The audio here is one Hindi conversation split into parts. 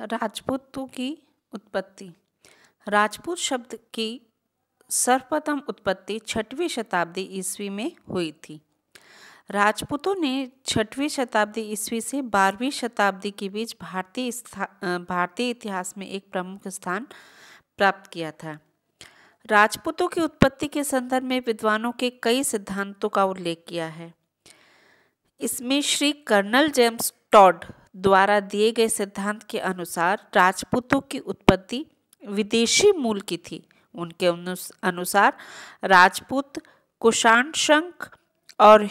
राजपूतों की उत्पत्ति राजपूत शब्द की सर्वप्रथम उत्पत्ति छठवीं शताब्दी ईस्वी में हुई थी राजपूतों ने छठवीं शताब्दी ईस्वी से बारहवीं शताब्दी के बीच भारतीय भारतीय इतिहास में एक प्रमुख स्थान प्राप्त किया था राजपूतों की उत्पत्ति के संदर्भ में विद्वानों के कई सिद्धांतों का उल्लेख किया है इसमें श्री कर्नल जेम्स टॉड द्वारा दिए गए सिद्धांत के अनुसार राजपूतों की उत्पत्ति विदेशी मूल की थी उनके अनुसार राजपूत कुषाण शंख और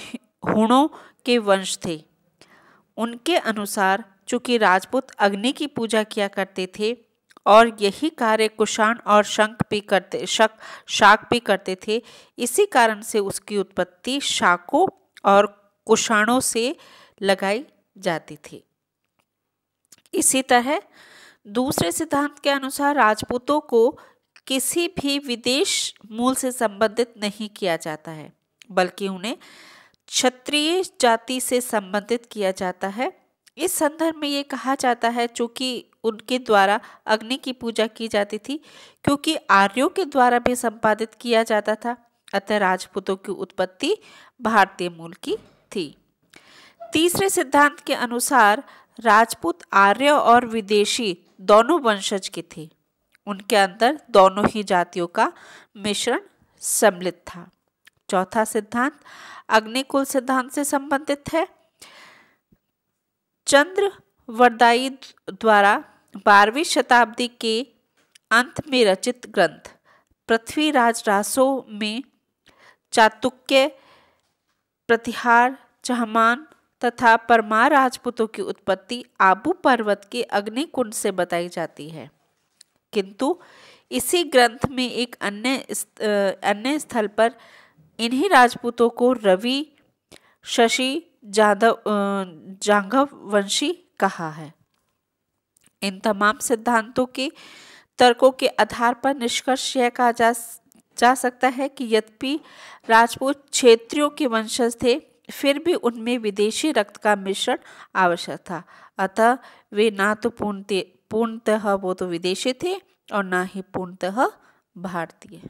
हुणों के वंश थे उनके अनुसार चूंकि राजपूत अग्नि की पूजा किया करते थे और यही कार्य कुषाण और शंख भी करते शक शाक भी करते थे इसी कारण से उसकी उत्पत्ति शाकों और कुषाणों से लगाई जाती थी इसी तरह दूसरे सिद्धांत के अनुसार राजपूतों को किसी भी विदेश मूल से संबंधित नहीं किया जाता है बल्कि उन्हें क्षत्रिय जाति से संबंधित किया जाता है इस संदर्भ में ये कहा जाता है चूंकि उनके द्वारा अग्नि की पूजा की जाती थी क्योंकि आर्यों के द्वारा भी संपादित किया जाता था अतः राजपूतों की उत्पत्ति भारतीय मूल की थी तीसरे सिद्धांत के अनुसार राजपूत आर्य और विदेशी दोनों वंशज के थे उनके अंदर दोनों ही जातियों का मिश्रण सम्मिलित था चौथा सिद्धांत अग्निकुल सिद्धांत से संबंधित है चंद्र वरदाई द्वारा बारहवीं शताब्दी के अंत में रचित ग्रंथ पृथ्वीराज रासो में चातुक्य प्रतिहार चहमान तथा परमा राजपूतों की उत्पत्ति आबू पर्वत के अग्निकुंड से बताई जाती है किंतु इसी ग्रंथ में एक अन्य अन्य स्थल पर इन्हीं राजपूतों को रवि शशि जाधव जाघव वंशी कहा है इन तमाम सिद्धांतों के तर्कों के आधार पर निष्कर्ष यह कहा जा जा सकता है कि यद्यपि राजपूत क्षेत्रियों के वंशज थे फिर भी उनमें विदेशी रक्त का मिश्रण आवश्यक था अतः वे ना तो पूर्णतः पूर्णतः वो तो विदेशी थे और ना ही पूर्णतः भारतीय